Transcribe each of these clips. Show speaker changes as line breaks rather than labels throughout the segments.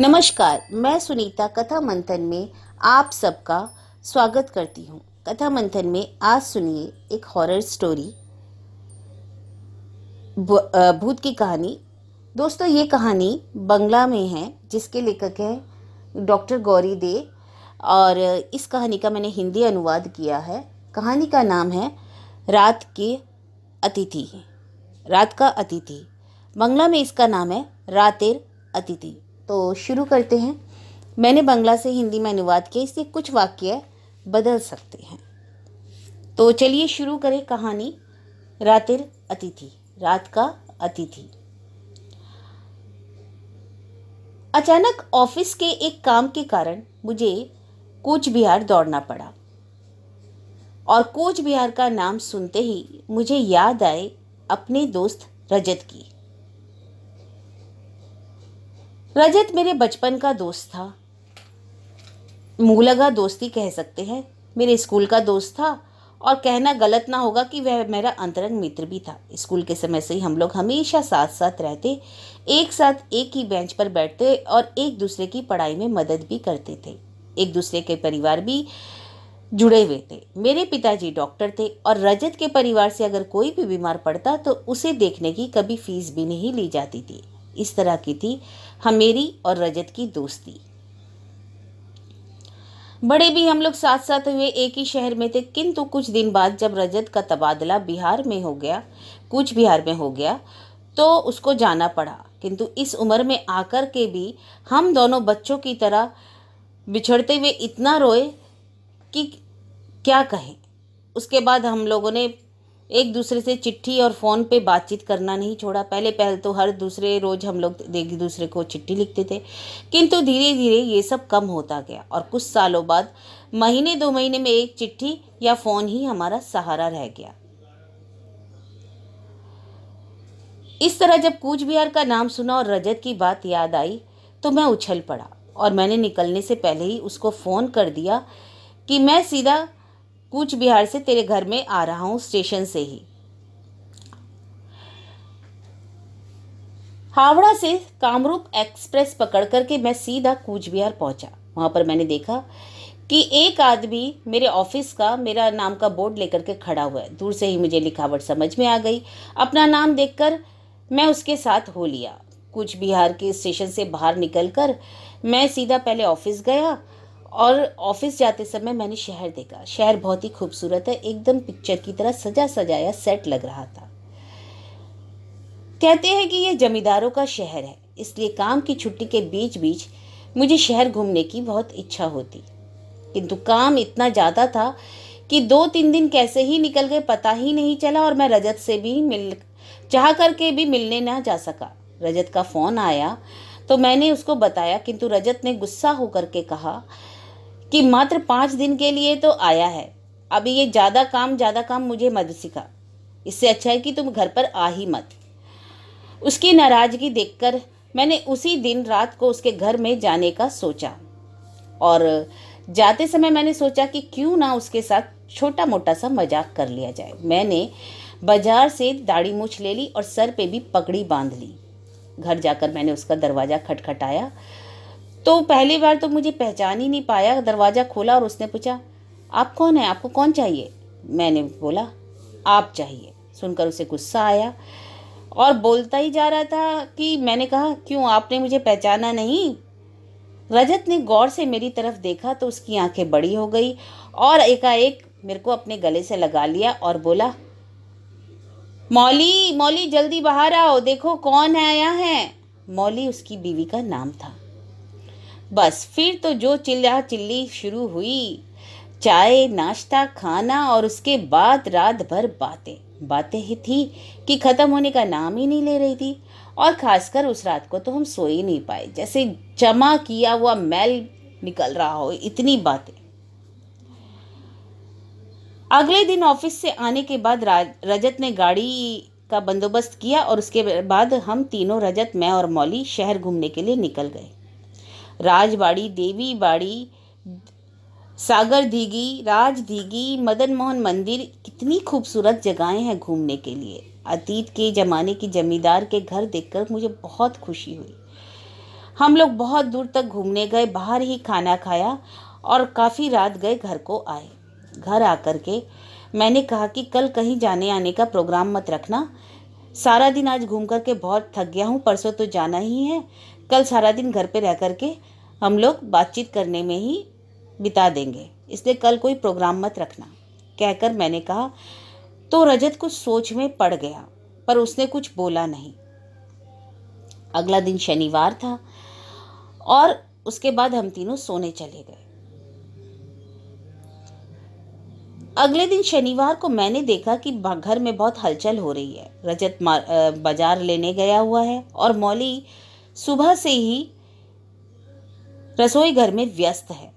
नमस्कार मैं सुनीता कथा मंथन में आप सबका स्वागत करती हूँ कथा मंथन में आज सुनिए एक हॉरर स्टोरी भूत की कहानी दोस्तों ये कहानी बंगला में है जिसके लेखक हैं डॉक्टर गौरी दे और इस कहानी का मैंने हिंदी अनुवाद किया है कहानी का नाम है रात के अतिथि रात का अतिथि बंगला में इसका नाम है रातेर अतिथि तो शुरू करते हैं मैंने बांग्ला से हिंदी में अनुवाद किया इससे कुछ वाक्य बदल सकते हैं तो चलिए शुरू करें कहानी रातिर अतिथि रात का अतिथि अचानक ऑफिस के एक काम के कारण मुझे कोच बिहार दौड़ना पड़ा और कोच बिहार का नाम सुनते ही मुझे याद आए अपने दोस्त रजत की रजत मेरे बचपन का दोस्त था मुँह लगा दोस्ती कह सकते हैं मेरे स्कूल का दोस्त था और कहना गलत ना होगा कि वह मेरा अंतरंग मित्र भी था स्कूल के समय से ही हम लोग हमेशा साथ साथ रहते एक साथ एक ही बेंच पर बैठते और एक दूसरे की पढ़ाई में मदद भी करते थे एक दूसरे के परिवार भी जुड़े हुए थे मेरे पिताजी डॉक्टर थे और रजत के परिवार से अगर कोई भी बीमार पड़ता तो उसे देखने की कभी फीस भी नहीं ली जाती थी इस तरह की थी हमेरी हाँ, और रजत की दोस्ती बड़े भी हम लोग साथ साथ हुए एक ही शहर में थे किंतु कुछ दिन बाद जब रजत का तबादला बिहार में हो गया कुछ बिहार में हो गया तो उसको जाना पड़ा किंतु इस उम्र में आकर के भी हम दोनों बच्चों की तरह बिछड़ते हुए इतना रोए कि क्या कहें उसके बाद हम लोगों ने एक दूसरे से चिट्ठी और फ़ोन पे बातचीत करना नहीं छोड़ा पहले पहल तो हर दूसरे रोज़ हम लोग एक दूसरे को चिट्ठी लिखते थे किंतु धीरे धीरे ये सब कम होता गया और कुछ सालों बाद महीने दो महीने में एक चिट्ठी या फ़ोन ही हमारा सहारा रह गया इस तरह जब कूच बिहार का नाम सुना और रजत की बात याद आई तो मैं उछल पड़ा और मैंने निकलने से पहले ही उसको फ़ोन कर दिया कि मैं सीधा कूच बिहार से तेरे घर में आ रहा हूँ स्टेशन से ही हावड़ा से कामरूप एक्सप्रेस पकड़ करके मैं सीधा कूच बिहार पहुँचा वहाँ पर मैंने देखा कि एक आदमी मेरे ऑफिस का मेरा नाम का बोर्ड लेकर के खड़ा हुआ है दूर से ही मुझे लिखावट समझ में आ गई अपना नाम देखकर मैं उसके साथ हो लिया कुछ बिहार के स्टेशन से बाहर निकलकर मैं सीधा पहले ऑफिस गया और ऑफिस जाते समय मैंने शहर देखा शहर बहुत ही खूबसूरत है एकदम पिक्चर की तरह सजा सजाया सेट लग रहा था कहते हैं कि यह जमींदारों का शहर है इसलिए काम की छुट्टी के बीच बीच मुझे शहर घूमने की बहुत इच्छा होती किंतु काम इतना ज़्यादा था कि दो तीन दिन कैसे ही निकल गए पता ही नहीं चला और मैं रजत से भी मिल चाह करके भी मिलने ना जा सका रजत का फ़ोन आया तो मैंने उसको बताया किंतु रजत ने गुस्सा होकर के कहा कि मात्र पाँच दिन के लिए तो आया है अभी ये ज़्यादा काम ज़्यादा काम मुझे मत सिखा इससे अच्छा है कि तुम घर पर आ ही मत उसकी नाराज़गी देखकर मैंने उसी दिन रात को उसके घर में जाने का सोचा और जाते समय मैंने सोचा कि क्यों ना उसके साथ छोटा मोटा सा मजाक कर लिया जाए मैंने बाजार से दाढ़ी मूछ ले ली और सर पे भी पगड़ी बांध ली घर जाकर मैंने उसका दरवाज़ा खटखटाया तो पहली बार तो मुझे पहचान ही नहीं पाया दरवाज़ा खोला और उसने पूछा आप कौन है आपको कौन चाहिए मैंने बोला आप चाहिए सुनकर उसे गुस्सा आया और बोलता ही जा रहा था कि मैंने कहा क्यों आपने मुझे पहचाना नहीं रजत ने गौर से मेरी तरफ देखा तो उसकी आंखें बड़ी हो गई और एकाएक मेरे को अपने गले से लगा लिया और बोला मौली मौली जल्दी बाहर आओ देखो कौन आया है मौली उसकी बीवी का नाम था बस फिर तो जो चिल्ला चिल्ली शुरू हुई चाय नाश्ता खाना और उसके बाद रात भर बातें बातें ही थी कि ख़त्म होने का नाम ही नहीं ले रही थी और ख़ासकर उस रात को तो हम सो ही नहीं पाए जैसे जमा किया हुआ मैल निकल रहा हो इतनी बातें अगले दिन ऑफिस से आने के बाद रजत ने गाड़ी का बंदोबस्त किया और उसके बाद हम तीनों रजत मैं और मौली शहर घूमने के लिए निकल गए राजबाड़ी देवी बाड़ी सागर दीघी राज दीघी मदन मोहन मंदिर कितनी खूबसूरत जगहें हैं घूमने के लिए अतीत के ज़माने की जमींदार के घर देखकर मुझे बहुत खुशी हुई हम लोग बहुत दूर तक घूमने गए बाहर ही खाना खाया और काफ़ी रात गए घर को आए घर आकर के मैंने कहा कि कल कहीं जाने आने का प्रोग्राम मत रखना सारा दिन आज घूम कर के बहुत थक गया हूँ परसों तो जाना ही है कल सारा दिन घर पे रह कर के हम लोग बातचीत करने में ही बिता देंगे इसलिए कल कोई प्रोग्राम मत रखना कहकर मैंने कहा तो रजत कुछ सोच में पड़ गया पर उसने कुछ बोला नहीं अगला दिन शनिवार था और उसके बाद हम तीनों सोने चले गए अगले दिन शनिवार को मैंने देखा कि घर में बहुत हलचल हो रही है रजत बाजार लेने गया हुआ है और मौली सुबह से ही रसोई घर में व्यस्त है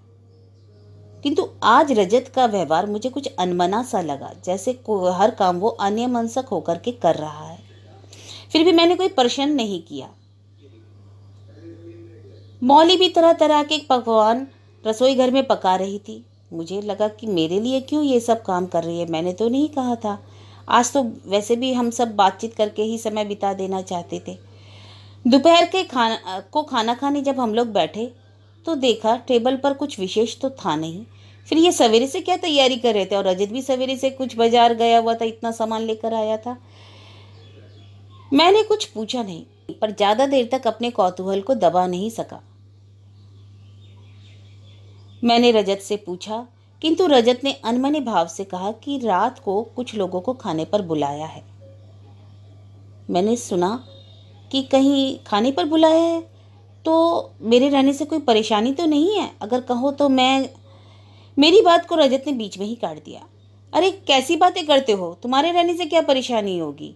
किंतु आज रजत का व्यवहार मुझे कुछ अनमना सा लगा जैसे हर काम वो अन्यमनसक होकर के कर रहा है फिर भी मैंने कोई प्रश्न नहीं किया मौली भी तरह तरह के पकवान रसोई घर में पका रही थी मुझे लगा कि मेरे लिए क्यों ये सब काम कर रही है मैंने तो नहीं कहा था आज तो वैसे भी हम सब बातचीत करके ही समय बिता देना चाहते थे दोपहर के खाना को खाना खाने जब हम लोग बैठे तो देखा टेबल पर कुछ विशेष तो था नहीं फिर ये सवेरे से क्या तैयारी कर रहे थे और रजत भी सवेरे से कुछ बाजार गया हुआ था इतना सामान लेकर आया था मैंने कुछ पूछा नहीं पर ज़्यादा देर तक अपने कौतूहल को दबा नहीं सका मैंने रजत से पूछा किंतु रजत ने अनमने भाव से कहा कि रात को कुछ लोगों को खाने पर बुलाया है मैंने सुना कि कहीं खाने पर बुलाया है तो मेरे रहने से कोई परेशानी तो नहीं है अगर कहो तो मैं मेरी बात को रजत ने बीच में ही काट दिया अरे कैसी बातें करते हो तुम्हारे रहने से क्या परेशानी होगी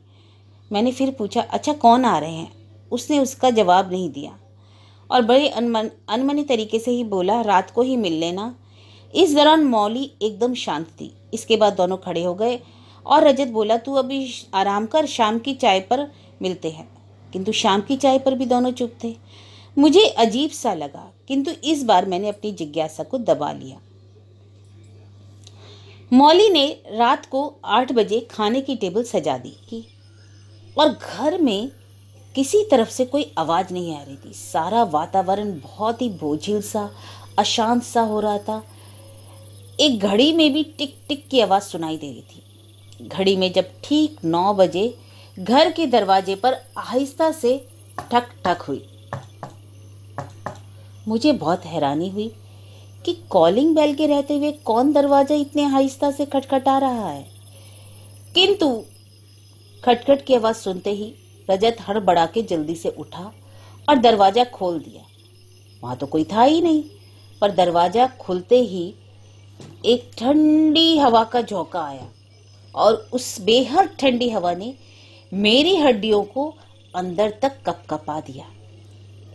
मैंने फिर पूछा अच्छा कौन आ रहे हैं उसने उसका जवाब नहीं दिया और बड़े अनमन अनमनी तरीके से ही बोला रात को ही मिल लेना इस दौरान मौली एकदम शांत थी इसके बाद दोनों खड़े हो गए और रजत बोला तू अभी आराम कर शाम की चाय पर मिलते हैं किंतु शाम की चाय पर भी दोनों चुप थे मुझे अजीब सा लगा किंतु इस बार मैंने अपनी जिज्ञासा को दबा लिया मौली ने रात को आठ बजे खाने की टेबल सजा दी थी और घर में किसी तरफ से कोई आवाज़ नहीं आ रही थी सारा वातावरण बहुत ही बोझिल सा अशांत सा हो रहा था एक घड़ी में भी टिक टिक की आवाज़ सुनाई दे रही थी घड़ी में जब ठीक नौ बजे घर के दरवाजे पर आहिस्ता से ठक ठक हुई मुझे बहुत हैरानी हुई कि कॉलिंग बेल के रहते हुए कौन दरवाजा इतने आहिस्ता से खटखटा रहा है किंतु खटखट की आवाज सुनते ही रजत हड़बड़ा के जल्दी से उठा और दरवाजा खोल दिया वहां तो कोई था ही नहीं पर दरवाजा खुलते ही एक ठंडी हवा का झोंका आया और उस बेहद ठंडी हवा ने मेरी हड्डियों को अंदर तक कपकपा दिया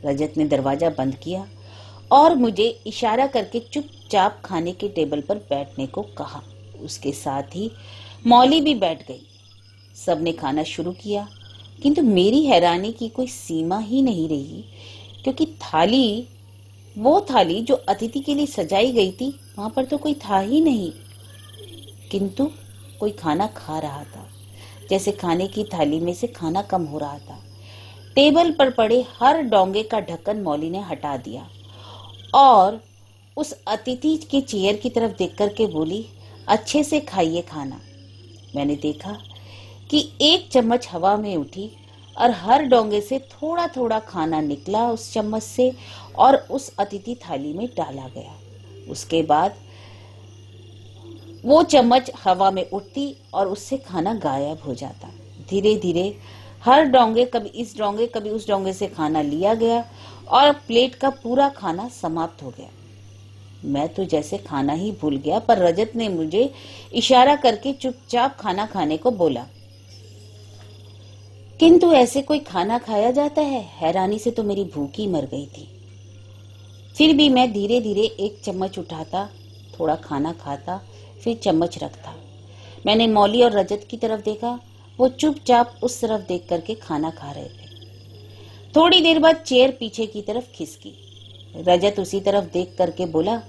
रजत ने दरवाजा बंद किया और मुझे इशारा करके चुपचाप खाने के टेबल पर बैठने को कहा उसके साथ ही मौली भी बैठ गई सबने खाना शुरू किया किंतु मेरी हैरानी की कोई सीमा ही नहीं रही क्योंकि थाली वो थाली जो अतिथि के लिए सजाई गई थी वहां पर तो कोई था ही नहीं किंतु कोई खाना खा रहा था जैसे खाने की थाली में से खाना कम हो रहा था टेबल पर पड़े हर डोंगे का ढक्कन मौली ने हटा दिया और उस अतिथि के चेयर की तरफ देख करके बोली अच्छे से खाइए खाना मैंने देखा कि एक चम्मच हवा में उठी और हर डोंगे से थोड़ा थोड़ा खाना निकला उस चम्मच से और उस अतिथि थाली में डाला गया उसके बाद वो चम्मच हवा में उठती और उससे खाना गायब हो जाता धीरे धीरे हर डोंगे कभी इस डोंगे कभी उस डोंगे से खाना लिया गया और प्लेट का पूरा खाना समाप्त हो गया मैं तो जैसे खाना ही भूल गया पर रजत ने मुझे इशारा करके चुपचाप खाना खाने को बोला किंतु ऐसे कोई खाना खाया जाता है हैरानी से तो मेरी भूख ही मर गई थी फिर भी मैं धीरे धीरे एक चम्मच उठाता थोड़ा खाना खाता फिर चम्मच रखता मैंने मौली और रजत की तरफ देखा वो चुपचाप उस तरफ देख करके खाना खा रहे थे थोड़ी देर बाद चेयर पीछे की तरफ खिसकी रजत उसी तरफ देख करके बोला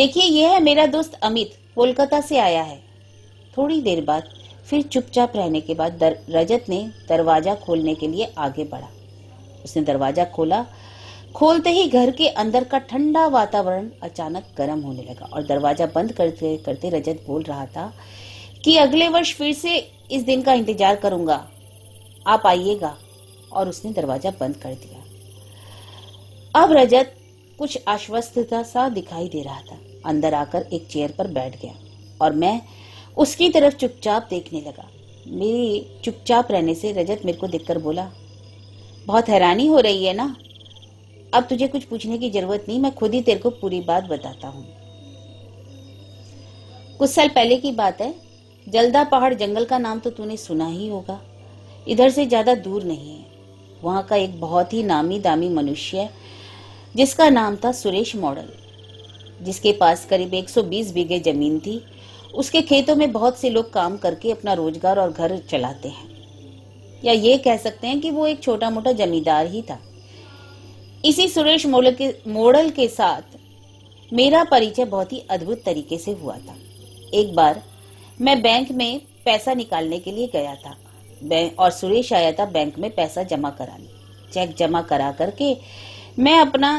देखिए यह है मेरा दोस्त अमित कोलकाता से आया है थोड़ी देर बाद फिर चुपचाप रहने के बाद रजत ने दरवाजा खोलने के लिए आगे बढ़ा उसने दरवाजा खोला खोलते ही घर के अंदर का ठंडा वातावरण अचानक गर्म होने लगा और दरवाजा बंद करते करते रजत बोल रहा था कि अगले वर्ष फिर से इस दिन का इंतजार करूंगा आप आइएगा और उसने दरवाजा बंद कर दिया अब रजत कुछ आश्वस्तता सा दिखाई दे रहा था अंदर आकर एक चेयर पर बैठ गया और मैं उसकी तरफ चुपचाप देखने लगा मेरी चुपचाप रहने से रजत मेरे को देखकर बोला बहुत हैरानी हो रही है ना अब तुझे कुछ पूछने की जरूरत नहीं मैं खुद ही तेरे को पूरी बात बताता हूँ कुछ साल पहले की बात है जलदा पहाड़ जंगल का नाम तो तूने सुना ही होगा इधर से ज्यादा दूर नहीं है वहां का एक बहुत ही नामी दामी मनुष्य जिसका नाम था सुरेश मॉडल जिसके पास करीब 120 बीघे जमीन थी उसके खेतों में बहुत से लोग काम करके अपना रोजगार और घर चलाते हैं या ये कह सकते हैं कि वो एक छोटा मोटा जमींदार ही था इसी सुरेश मोल के मोड़ल के साथ मेरा परिचय बहुत ही अद्भुत तरीके से हुआ था एक बार मैं बैंक में पैसा निकालने के लिए गया था और सुरेश आया था बैंक में पैसा जमा कराने चेक जमा करा करके मैं अपना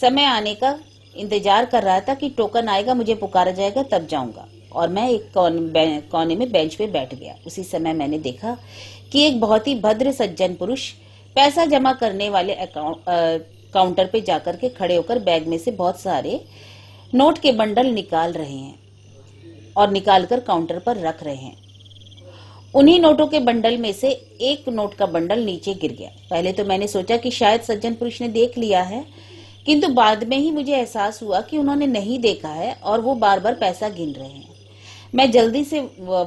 समय आने का इंतजार कर रहा था कि टोकन आएगा मुझे पुकारा जाएगा तब जाऊंगा और मैं एक कौन, कोने में बेंच पे बैठ गया उसी समय मैंने देखा कि एक बहुत ही भद्र सज्जन पुरुष पैसा जमा करने वाले अकाउंट काउंटर पे जाकर के खड़े होकर बैग में से बहुत सारे नोट के बंडल निकाल रहे हैं और निकालकर काउंटर पर रख रहे हैं उन्हीं नोटों के बंडल में से एक नोट का बंडल नीचे गिर गया पहले तो मैंने सोचा कि शायद सज्जन पुरुष ने देख लिया है किंतु बाद में ही मुझे एहसास हुआ कि उन्होंने नहीं देखा है और वो बार बार पैसा गिन रहे हैं मैं जल्दी से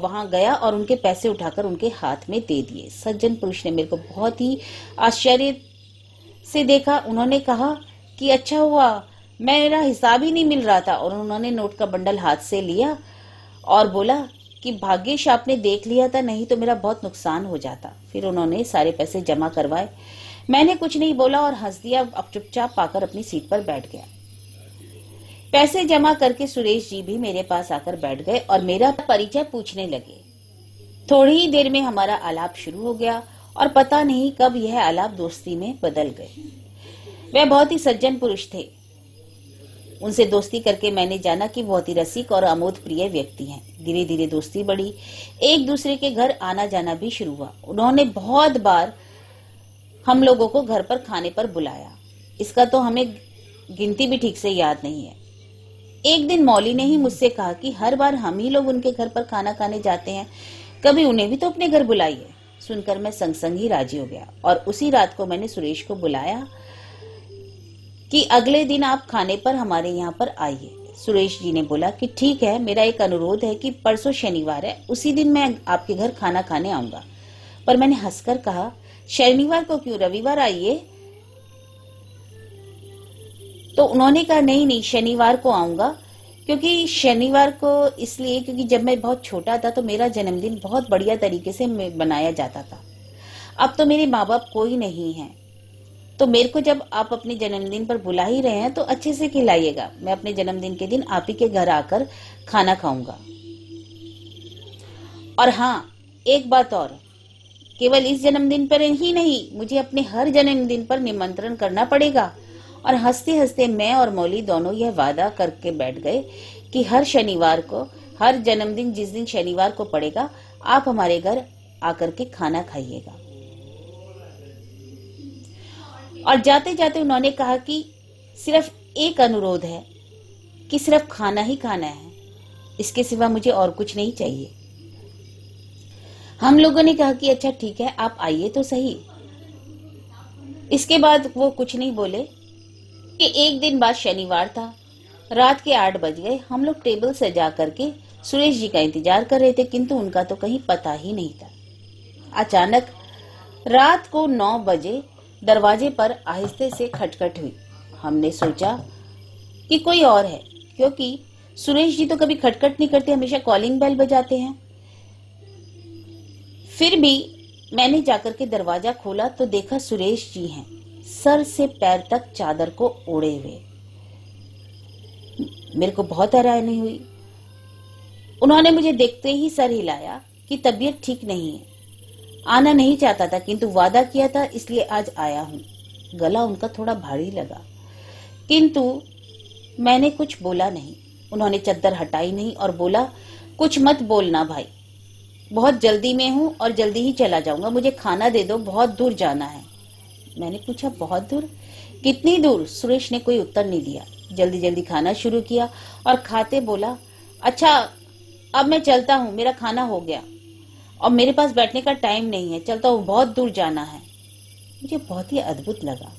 वहां गया और उनके पैसे उठाकर उनके हाथ में दे दिए सज्जन पुरुष ने मेरे को बहुत ही आश्चर्य से देखा उन्होंने कहा कि अच्छा हुआ मेरा हिसाब ही नहीं मिल रहा था और उन्होंने नोट का बंडल हाथ से लिया और बोला कि भाग्यश आपने देख लिया था नहीं तो मेरा बहुत नुकसान हो जाता फिर उन्होंने सारे पैसे जमा करवाए मैंने कुछ नहीं बोला और हंस दिया अब चुपचाप पाकर अपनी सीट पर बैठ गया पैसे जमा करके सुरेश जी भी मेरे पास आकर बैठ गए और मेरा परिचय पूछने लगे थोड़ी ही देर में हमारा आलाप शुरू हो गया और पता नहीं कब यह आलाप दोस्ती में बदल गए वह बहुत ही सज्जन पुरुष थे उनसे दोस्ती करके मैंने जाना कि बहुत ही रसिक और अमोद प्रिय व्यक्ति हैं धीरे धीरे दोस्ती बढ़ी एक दूसरे के घर आना जाना भी शुरू हुआ उन्होंने बहुत बार हम लोगों को घर पर खाने पर बुलाया इसका तो हमें गिनती भी ठीक से याद नहीं है एक दिन मौली ने ही मुझसे कहा कि हर बार हम ही लोग उनके घर पर खाना खाने जाते हैं कभी उन्हें भी तो अपने घर बुलाइए सुनकर मैं संग संग ही राजी हो गया और उसी रात को मैंने सुरेश को बुलाया कि अगले दिन आप खाने पर हमारे यहाँ पर आइए सुरेश जी ने बोला कि ठीक है मेरा एक अनुरोध है कि परसों शनिवार है उसी दिन मैं आपके घर खाना खाने आऊंगा पर मैंने हंसकर कहा शनिवार को क्यों रविवार आइए तो उन्होंने कहा नहीं नहीं शनिवार को आऊंगा क्योंकि शनिवार को इसलिए क्योंकि जब मैं बहुत छोटा था तो मेरा जन्मदिन बहुत बढ़िया तरीके से मनाया जाता था अब तो मेरे माँ बाप कोई नहीं है तो मेरे को जब आप अपने जन्मदिन पर बुला ही रहे हैं तो अच्छे से खिलाइएगा मैं अपने जन्मदिन के दिन आप ही के घर आकर खाना खाऊंगा और हाँ एक बात और केवल इस जन्मदिन पर ही नहीं मुझे अपने हर जन्मदिन पर निमंत्रण करना पड़ेगा और हंसते हंसते मैं और मौली दोनों यह वादा करके बैठ गए कि हर शनिवार को हर जन्मदिन जिस दिन शनिवार को पड़ेगा आप हमारे घर आकर के खाना खाइएगा और जाते जाते उन्होंने कहा कि सिर्फ एक अनुरोध है कि सिर्फ खाना ही खाना है इसके सिवा मुझे और कुछ नहीं चाहिए हम लोगों ने कहा कि अच्छा ठीक है आप आइए तो सही इसके बाद वो कुछ नहीं बोले कि एक दिन बाद शनिवार था रात के आठ बज गए हम लोग टेबल से जा करके सुरेश जी का इंतजार कर रहे थे किंतु उनका तो कहीं पता ही नहीं था अचानक रात को नौ बजे दरवाजे पर आहिस्ते से खटखट हुई हमने सोचा कि कोई और है क्योंकि सुरेश जी तो कभी खटखट नहीं करते हमेशा कॉलिंग बेल बजाते हैं फिर भी मैंने जाकर के दरवाजा खोला तो देखा सुरेश जी हैं सर से पैर तक चादर को ओढ़े हुए मेरे को बहुत हैरानी हुई उन्होंने मुझे देखते ही सर हिलाया कि तबीयत ठीक नहीं है आना नहीं चाहता था किंतु वादा किया था इसलिए आज आया हूं गला उनका थोड़ा भारी लगा किंतु मैंने कुछ बोला नहीं उन्होंने चद्दर हटाई नहीं और बोला कुछ मत बोलना भाई बहुत जल्दी में हूं और जल्दी ही चला जाऊंगा मुझे खाना दे दो बहुत दूर जाना है मैंने पूछा बहुत दूर कितनी दूर सुरेश ने कोई उत्तर नहीं दिया जल्दी जल्दी खाना शुरू किया और खाते बोला अच्छा अब मैं चलता हूँ मेरा खाना हो गया और मेरे पास बैठने का टाइम नहीं है चलता हूँ बहुत दूर जाना है मुझे बहुत ही अद्भुत लगा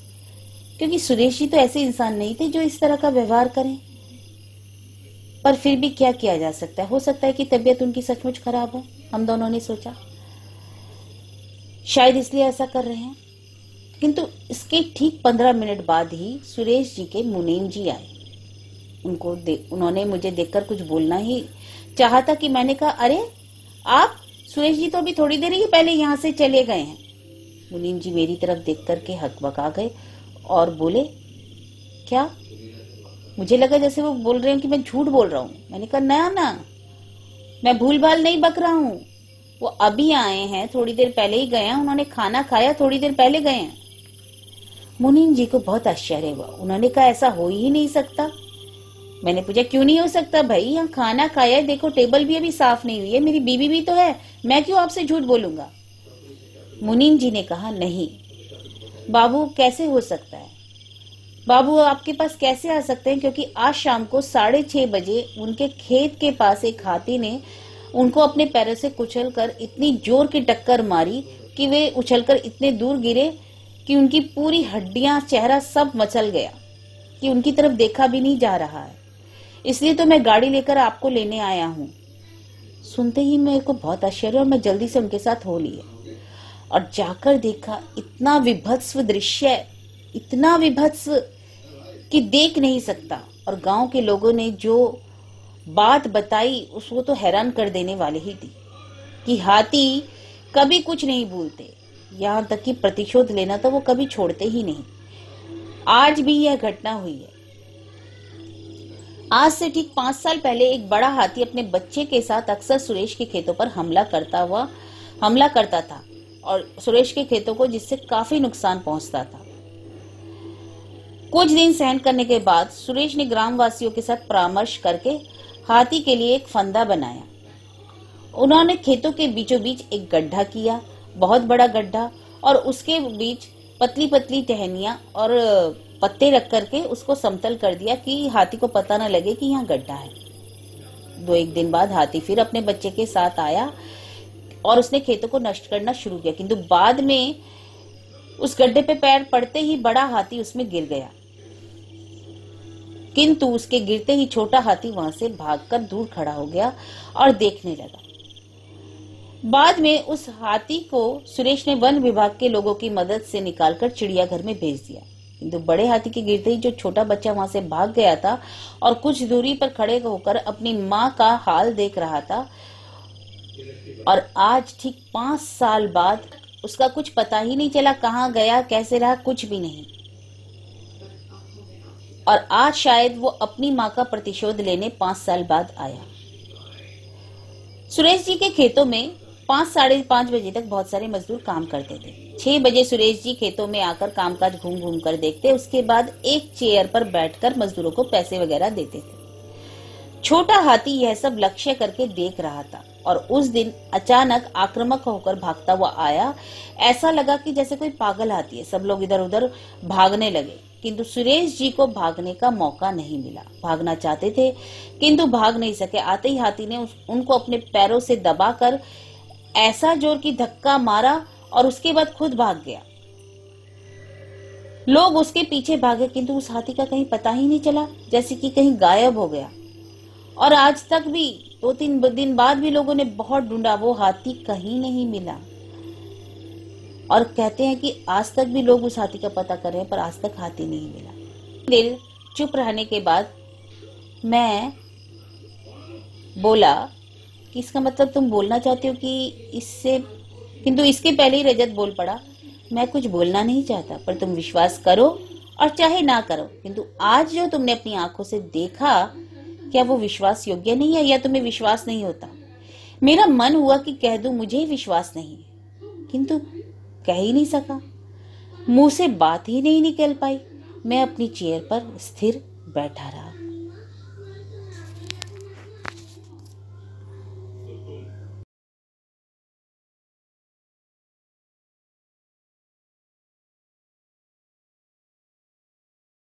क्योंकि सुरेश जी तो ऐसे इंसान नहीं थे जो इस तरह का व्यवहार करें पर फिर भी क्या किया जा सकता है हो सकता है कि तबीयत उनकी सचमुच खराब हो हम दोनों ने सोचा शायद इसलिए ऐसा कर रहे हैं किंतु इसके ठीक पंद्रह मिनट बाद ही सुरेश जी के मुनीम जी आए उनको दे, उन्होंने मुझे देखकर कुछ बोलना ही था कि मैंने कहा अरे आप सुरेश जी तो अभी थोड़ी देर ही पहले यहाँ से चले गए हैं मुनीम जी मेरी तरफ देख करके बका गए और बोले क्या मुझे लगा जैसे वो बोल रहे हैं कि मैं झूठ बोल रहा हूँ मैंने कहा ना ना मैं भूल भाल नहीं बक रहा हूँ वो अभी आए हैं थोड़ी देर पहले ही गए हैं उन्होंने खाना खाया थोड़ी देर पहले गए हैं मुनीन जी को बहुत आश्चर्य हुआ उन्होंने कहा ऐसा हो ही नहीं सकता मैंने पूछा क्यों नहीं हो सकता भाई यहाँ खाना खाया है देखो टेबल भी अभी साफ नहीं हुई है मेरी बीबी भी तो है मैं क्यों आपसे झूठ बोलूंगा मुनीन जी ने कहा नहीं बाबू कैसे हो सकता है बाबू आपके पास कैसे आ सकते हैं क्योंकि आज शाम को साढ़े छह बजे उनके खेत के पास एक हाथी ने उनको अपने पैरों से कुचल कर इतनी जोर की टक्कर मारी कि वे उछलकर इतने दूर गिरे कि उनकी पूरी हड्डियां चेहरा सब मचल गया कि उनकी तरफ देखा भी नहीं जा रहा है इसलिए तो मैं गाड़ी लेकर आपको लेने आया हूं सुनते ही मेरे को बहुत आश्चर्य और मैं जल्दी से उनके साथ हो लिया और जाकर देखा इतना विभत्स दृश्य इतना विभत्स कि देख नहीं सकता और गांव के लोगों ने जो बात बताई उसको तो हैरान कर देने वाले ही थी कि हाथी कभी कुछ नहीं भूलते यहाँ तक कि प्रतिशोध लेना तो वो कभी छोड़ते ही नहीं आज भी यह घटना हुई है आज से ठीक पांच साल पहले एक बड़ा हाथी अपने बच्चे के साथ अक्सर सुरेश के खेतों पर हमला करता हुआ हमला करता था और सुरेश के खेतों को जिससे काफी नुकसान पहुंचता था कुछ दिन सहन करने के बाद सुरेश ने ग्रामवासियों के साथ परामर्श करके हाथी के लिए एक फंदा बनाया उन्होंने खेतों के बीचों बीच एक गड्ढा किया बहुत बड़ा गड्ढा और उसके बीच पतली पतली टहनिया और पत्ते रख करके उसको समतल कर दिया कि हाथी को पता ना लगे कि यहाँ गड्ढा है दो एक दिन बाद हाथी फिर अपने बच्चे के साथ आया और उसने खेतों को नष्ट करना शुरू किया किंतु बाद में उस गड्ढे पे पैर पड़ते ही बड़ा हाथी उसमें गिर गया किंतु उसके गिरते ही छोटा हाथी वहां से भागकर दूर खड़ा हो गया और देखने लगा बाद में उस हाथी को सुरेश ने वन विभाग के लोगों की मदद से निकालकर चिड़ियाघर में भेज दिया किंतु बड़े हाथी के गिरते ही जो छोटा बच्चा वहां से भाग गया था और कुछ दूरी पर खड़े होकर अपनी माँ का हाल देख रहा था और आज ठीक पांच साल बाद उसका कुछ पता ही नहीं चला कहाँ गया कैसे रहा कुछ भी नहीं और आज शायद वो अपनी माँ का प्रतिशोध लेने पांच साल बाद आया सुरेश जी के खेतों में पाँच साढ़े पाँच बजे तक बहुत सारे मजदूर काम करते थे छह बजे सुरेश जी खेतों में आकर कामकाज घूम घूम कर देखते उसके बाद एक चेयर पर बैठकर मजदूरों को पैसे वगैरह देते थे छोटा हाथी यह सब लक्ष्य करके देख रहा था और उस दिन अचानक आक्रामक होकर भागता हुआ आया ऐसा लगा कि जैसे कोई पागल हाथी है सब लोग इधर उधर भागने लगे किंतु सुरेश जी को भागने का मौका नहीं मिला भागना चाहते थे किंतु भाग नहीं सके आते ही हाथी ने उस, उनको अपने पैरों से दबाकर ऐसा जोर की धक्का मारा और उसके बाद खुद भाग गया लोग उसके पीछे भागे किंतु उस हाथी का कहीं पता ही नहीं चला जैसे कि कहीं गायब हो गया और आज तक भी दो तीन दिन बाद भी लोगों ने बहुत ढूंढा वो हाथी कहीं नहीं मिला और कहते हैं कि आज तक भी लोग उस हाथी का पता कर रहे हैं पर आज तक हाथी नहीं मिला दिल चुप रहने के बाद मैं बोला इसका मतलब तुम बोलना चाहते हो कि इससे किंतु इसके पहले ही रजत बोल पड़ा मैं कुछ बोलना नहीं चाहता पर तुम विश्वास करो और चाहे ना करो किंतु आज जो तुमने अपनी आंखों से देखा क्या वो विश्वास योग्य नहीं है या तुम्हें विश्वास नहीं होता मेरा मन हुआ कि कह दू मुझे विश्वास नहीं किंतु कह ही नहीं सका मुंह से बात ही नहीं निकल पाई मैं अपनी चेयर पर स्थिर बैठा रहा